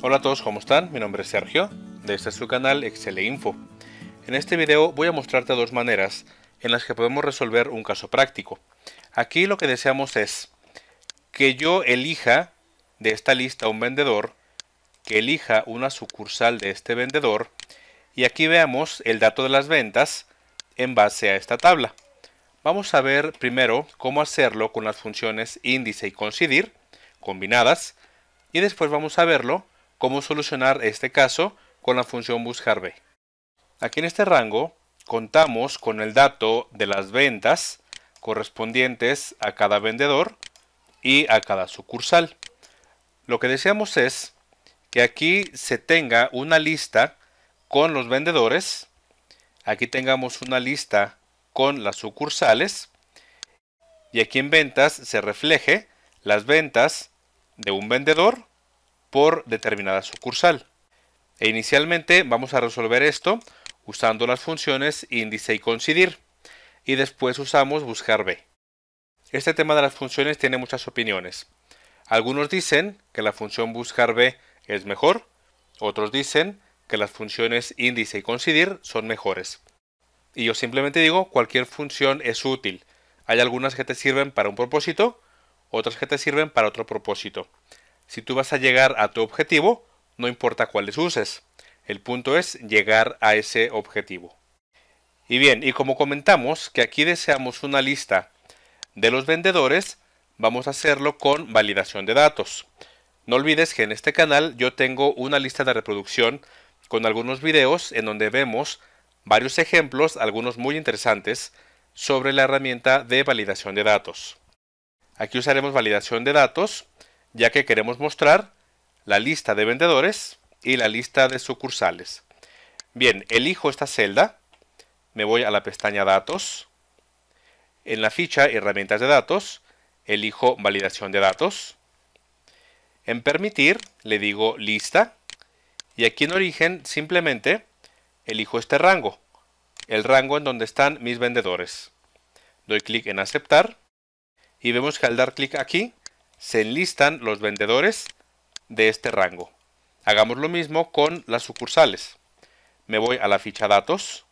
Hola a todos, ¿cómo están? Mi nombre es Sergio, de este es su canal Excel e Info. En este video voy a mostrarte dos maneras en las que podemos resolver un caso práctico. Aquí lo que deseamos es que yo elija de esta lista un vendedor, que elija una sucursal de este vendedor, y aquí veamos el dato de las ventas en base a esta tabla. Vamos a ver primero cómo hacerlo con las funciones índice y coincidir, combinadas, y después vamos a verlo cómo solucionar este caso con la función buscar B. Aquí en este rango contamos con el dato de las ventas correspondientes a cada vendedor y a cada sucursal. Lo que deseamos es que aquí se tenga una lista con los vendedores, aquí tengamos una lista con las sucursales y aquí en ventas se refleje las ventas de un vendedor por determinada sucursal. E inicialmente vamos a resolver esto usando las funciones índice y coincidir, y después usamos buscar b. Este tema de las funciones tiene muchas opiniones. Algunos dicen que la función buscar b es mejor, otros dicen que las funciones índice y coincidir son mejores. Y yo simplemente digo, cualquier función es útil. Hay algunas que te sirven para un propósito, otras que te sirven para otro propósito. Si tú vas a llegar a tu objetivo, no importa cuáles uses. El punto es llegar a ese objetivo. Y bien, y como comentamos que aquí deseamos una lista de los vendedores, vamos a hacerlo con validación de datos. No olvides que en este canal yo tengo una lista de reproducción con algunos videos en donde vemos varios ejemplos, algunos muy interesantes, sobre la herramienta de validación de datos. Aquí usaremos validación de datos ya que queremos mostrar la lista de vendedores y la lista de sucursales. Bien, elijo esta celda, me voy a la pestaña Datos, en la ficha Herramientas de Datos, elijo Validación de Datos, en Permitir le digo Lista, y aquí en Origen simplemente elijo este rango, el rango en donde están mis vendedores. Doy clic en Aceptar, y vemos que al dar clic aquí, se enlistan los vendedores de este rango. Hagamos lo mismo con las sucursales. Me voy a la ficha datos,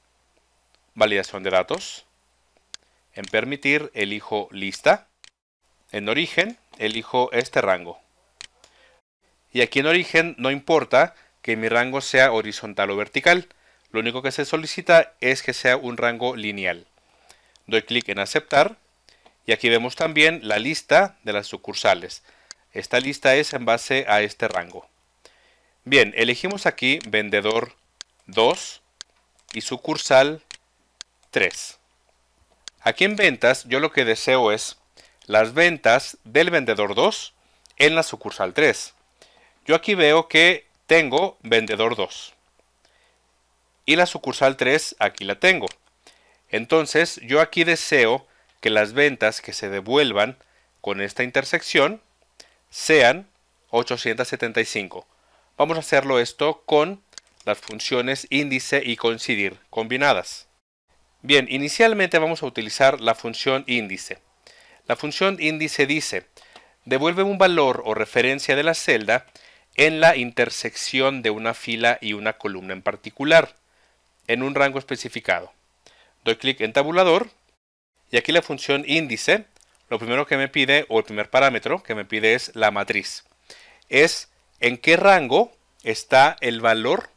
validación de datos. En permitir elijo lista. En origen elijo este rango. Y aquí en origen no importa que mi rango sea horizontal o vertical. Lo único que se solicita es que sea un rango lineal. Doy clic en aceptar y aquí vemos también la lista de las sucursales. Esta lista es en base a este rango. Bien, elegimos aquí vendedor 2 y sucursal 3. Aquí en ventas yo lo que deseo es las ventas del vendedor 2 en la sucursal 3. Yo aquí veo que tengo vendedor 2 y la sucursal 3 aquí la tengo. Entonces yo aquí deseo que las ventas que se devuelvan con esta intersección sean 875. Vamos a hacerlo esto con las funciones índice y coincidir combinadas. Bien, inicialmente vamos a utilizar la función índice. La función índice dice, devuelve un valor o referencia de la celda en la intersección de una fila y una columna en particular, en un rango especificado. Doy clic en tabulador y aquí la función índice, lo primero que me pide, o el primer parámetro que me pide es la matriz. Es en qué rango está el valor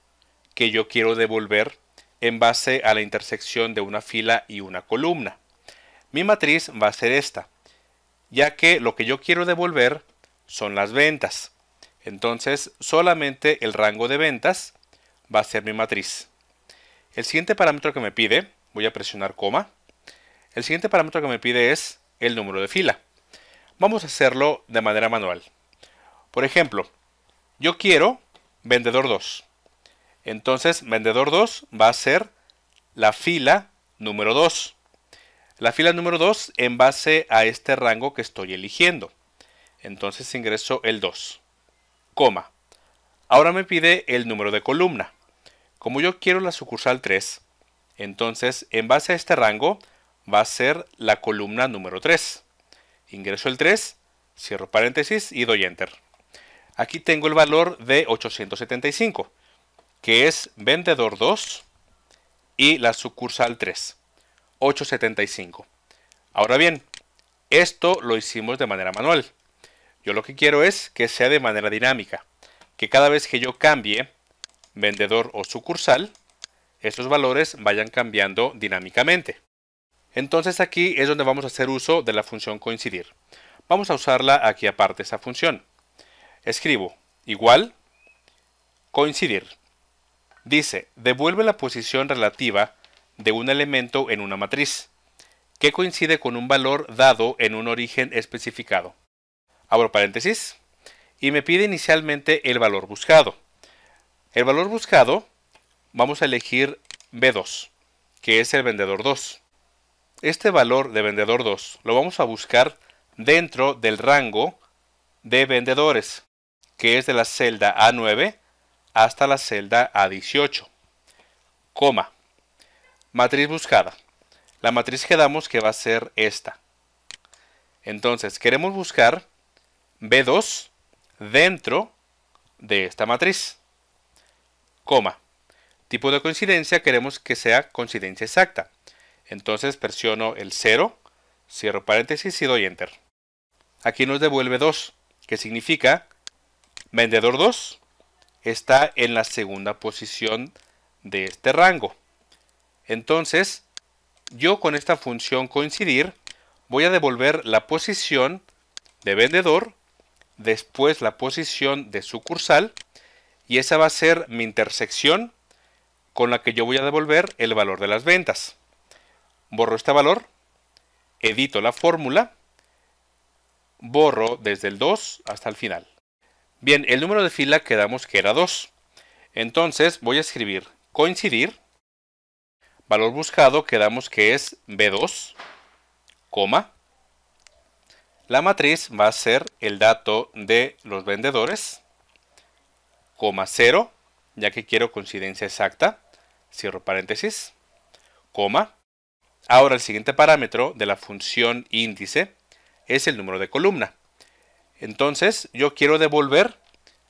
que yo quiero devolver en base a la intersección de una fila y una columna. Mi matriz va a ser esta, ya que lo que yo quiero devolver son las ventas. Entonces solamente el rango de ventas va a ser mi matriz. El siguiente parámetro que me pide, voy a presionar coma, el siguiente parámetro que me pide es el número de fila. Vamos a hacerlo de manera manual. Por ejemplo, yo quiero vendedor 2. Entonces, vendedor 2 va a ser la fila número 2. La fila número 2 en base a este rango que estoy eligiendo. Entonces ingreso el 2, coma. Ahora me pide el número de columna. Como yo quiero la sucursal 3, entonces en base a este rango va a ser la columna número 3. Ingreso el 3, cierro paréntesis y doy enter. Aquí tengo el valor de 875, que es vendedor 2 y la sucursal 3, 875. Ahora bien, esto lo hicimos de manera manual. Yo lo que quiero es que sea de manera dinámica, que cada vez que yo cambie vendedor o sucursal, estos valores vayan cambiando dinámicamente. Entonces aquí es donde vamos a hacer uso de la función coincidir. Vamos a usarla aquí aparte, esa función. Escribo igual coincidir. Dice, devuelve la posición relativa de un elemento en una matriz, que coincide con un valor dado en un origen especificado. Abro paréntesis. Y me pide inicialmente el valor buscado. El valor buscado, vamos a elegir B2, que es el vendedor 2. Este valor de vendedor 2 lo vamos a buscar dentro del rango de vendedores, que es de la celda A9 hasta la celda A18. Coma. Matriz buscada. La matriz que damos que va a ser esta. Entonces, queremos buscar B2 dentro de esta matriz. Coma. Tipo de coincidencia queremos que sea coincidencia exacta. Entonces presiono el 0, cierro paréntesis y doy enter. Aquí nos devuelve 2, que significa vendedor 2 está en la segunda posición de este rango. Entonces, yo con esta función coincidir voy a devolver la posición de vendedor, después la posición de sucursal, y esa va a ser mi intersección con la que yo voy a devolver el valor de las ventas borro este valor, edito la fórmula, borro desde el 2 hasta el final. Bien, el número de fila quedamos que era 2. Entonces voy a escribir coincidir, valor buscado quedamos que es B2, coma. La matriz va a ser el dato de los vendedores, coma 0, ya que quiero coincidencia exacta, cierro paréntesis, coma, Ahora el siguiente parámetro de la función índice es el número de columna. Entonces yo quiero devolver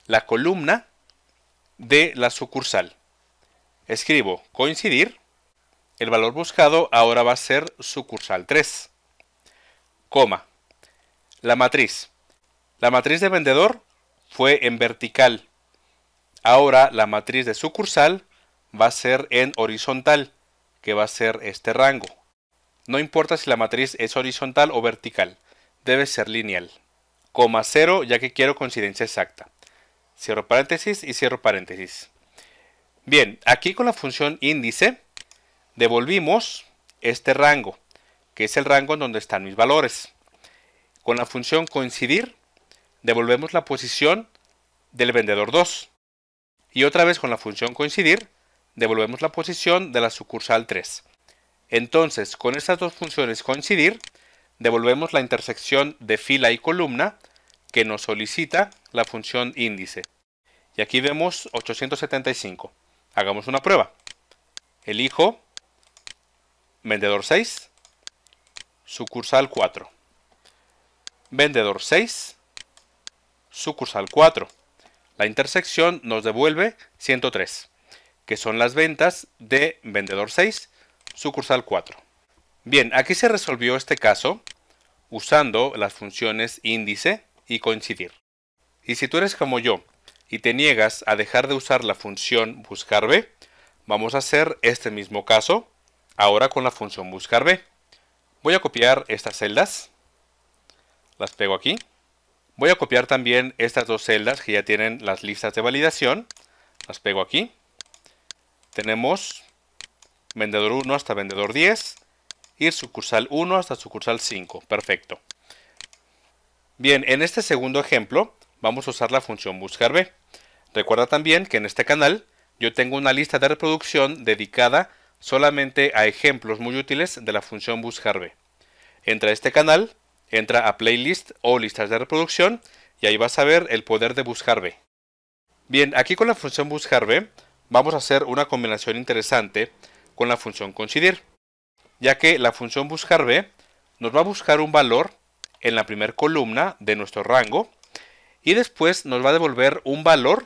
la columna de la sucursal. Escribo coincidir. El valor buscado ahora va a ser sucursal 3, coma. La matriz. La matriz de vendedor fue en vertical. Ahora la matriz de sucursal va a ser en horizontal, que va a ser este rango. No importa si la matriz es horizontal o vertical, debe ser lineal. Coma 0 ya que quiero coincidencia exacta. Cierro paréntesis y cierro paréntesis. Bien, aquí con la función índice devolvimos este rango, que es el rango en donde están mis valores. Con la función coincidir devolvemos la posición del vendedor 2. Y otra vez con la función coincidir devolvemos la posición de la sucursal 3. Entonces, con estas dos funciones coincidir, devolvemos la intersección de fila y columna que nos solicita la función índice. Y aquí vemos 875. Hagamos una prueba. Elijo vendedor 6, sucursal 4. Vendedor 6, sucursal 4. La intersección nos devuelve 103, que son las ventas de vendedor 6 sucursal 4. Bien, aquí se resolvió este caso usando las funciones índice y coincidir. Y si tú eres como yo y te niegas a dejar de usar la función buscar b, vamos a hacer este mismo caso ahora con la función buscar b. Voy a copiar estas celdas, las pego aquí. Voy a copiar también estas dos celdas que ya tienen las listas de validación, las pego aquí. Tenemos vendedor 1 hasta vendedor 10 y sucursal 1 hasta sucursal 5. Perfecto. Bien, en este segundo ejemplo vamos a usar la función buscar B. Recuerda también que en este canal yo tengo una lista de reproducción dedicada solamente a ejemplos muy útiles de la función buscar B. Entra a este canal, entra a playlist o listas de reproducción y ahí vas a ver el poder de buscar B. Bien, aquí con la función buscar B vamos a hacer una combinación interesante con la función coincidir, ya que la función buscar b nos va a buscar un valor en la primera columna de nuestro rango y después nos va a devolver un valor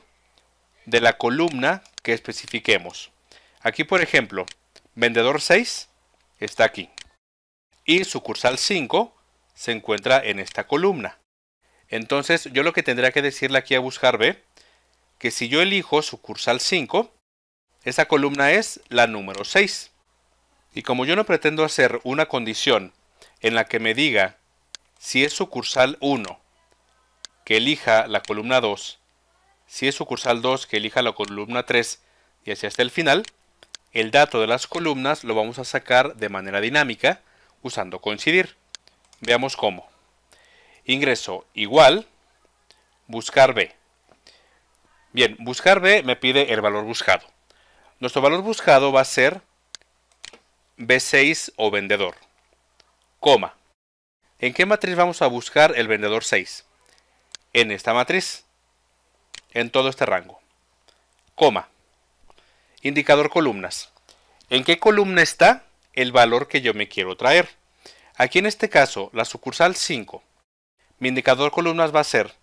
de la columna que especifiquemos. Aquí, por ejemplo, vendedor 6 está aquí y sucursal 5 se encuentra en esta columna. Entonces, yo lo que tendría que decirle aquí a buscar B, que si yo elijo sucursal 5, esa columna es la número 6. Y como yo no pretendo hacer una condición en la que me diga si es sucursal 1, que elija la columna 2, si es sucursal 2, que elija la columna 3 y así hasta el final, el dato de las columnas lo vamos a sacar de manera dinámica usando coincidir. Veamos cómo. Ingreso igual, buscar B. Bien, buscar B me pide el valor buscado. Nuestro valor buscado va a ser B6 o vendedor, coma. ¿En qué matriz vamos a buscar el vendedor 6? En esta matriz, en todo este rango, coma. Indicador columnas. ¿En qué columna está el valor que yo me quiero traer? Aquí en este caso, la sucursal 5. Mi indicador columnas va a ser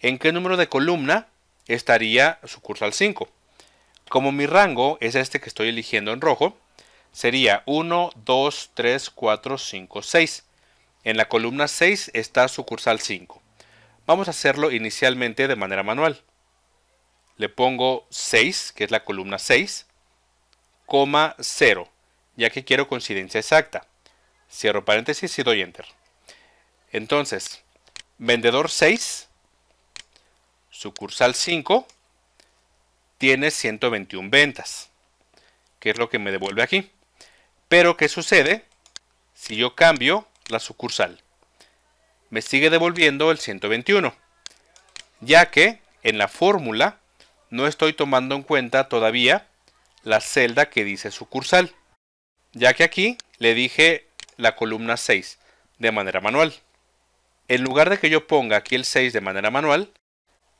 en qué número de columna estaría sucursal 5. Como mi rango es este que estoy eligiendo en rojo, sería 1, 2, 3, 4, 5, 6. En la columna 6 está sucursal 5. Vamos a hacerlo inicialmente de manera manual. Le pongo 6, que es la columna 6, 0, ya que quiero coincidencia exacta. Cierro paréntesis y doy enter. Entonces, vendedor 6, sucursal 5, tiene 121 ventas, que es lo que me devuelve aquí. Pero, ¿qué sucede si yo cambio la sucursal? Me sigue devolviendo el 121, ya que en la fórmula no estoy tomando en cuenta todavía la celda que dice sucursal, ya que aquí le dije la columna 6 de manera manual. En lugar de que yo ponga aquí el 6 de manera manual,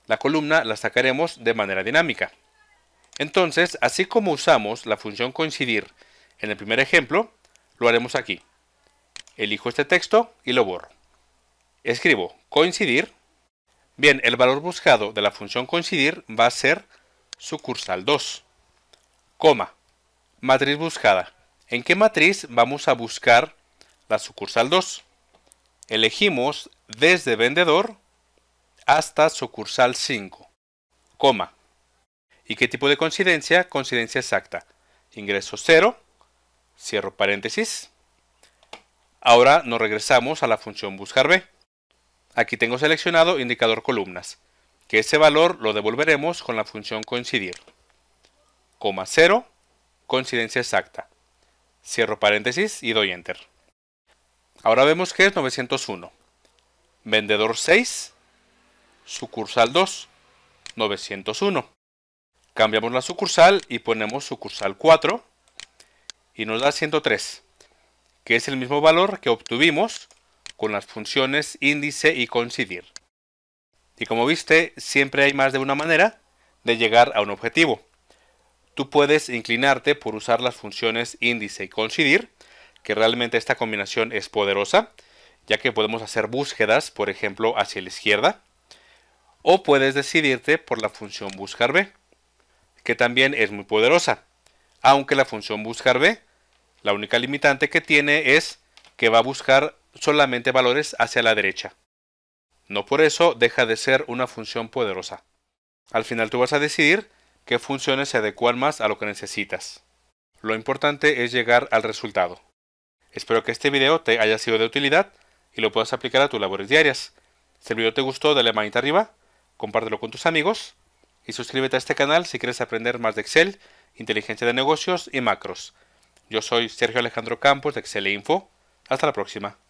la columna la sacaremos de manera dinámica. Entonces, así como usamos la función coincidir en el primer ejemplo, lo haremos aquí. Elijo este texto y lo borro. Escribo coincidir. Bien, el valor buscado de la función coincidir va a ser sucursal 2, coma, matriz buscada. ¿En qué matriz vamos a buscar la sucursal 2? Elegimos desde vendedor hasta sucursal 5, coma, ¿Y qué tipo de coincidencia? Coincidencia exacta. Ingreso 0, cierro paréntesis. Ahora nos regresamos a la función buscar b. Aquí tengo seleccionado indicador columnas, que ese valor lo devolveremos con la función coincidir. Coma 0, coincidencia exacta. Cierro paréntesis y doy enter. Ahora vemos que es 901. Vendedor 6, sucursal 2, 901. Cambiamos la sucursal y ponemos sucursal 4 y nos da 103, que es el mismo valor que obtuvimos con las funciones índice y coincidir. Y como viste, siempre hay más de una manera de llegar a un objetivo. Tú puedes inclinarte por usar las funciones índice y coincidir, que realmente esta combinación es poderosa, ya que podemos hacer búsquedas, por ejemplo, hacia la izquierda, o puedes decidirte por la función buscar b, que también es muy poderosa, aunque la función buscar b, la única limitante que tiene es que va a buscar solamente valores hacia la derecha. No por eso deja de ser una función poderosa. Al final tú vas a decidir qué funciones se adecuan más a lo que necesitas. Lo importante es llegar al resultado. Espero que este video te haya sido de utilidad y lo puedas aplicar a tus labores diarias. Si el video te gustó, dale manita arriba, compártelo con tus amigos y suscríbete a este canal si quieres aprender más de Excel, inteligencia de negocios y macros. Yo soy Sergio Alejandro Campos de Excel Info. Hasta la próxima.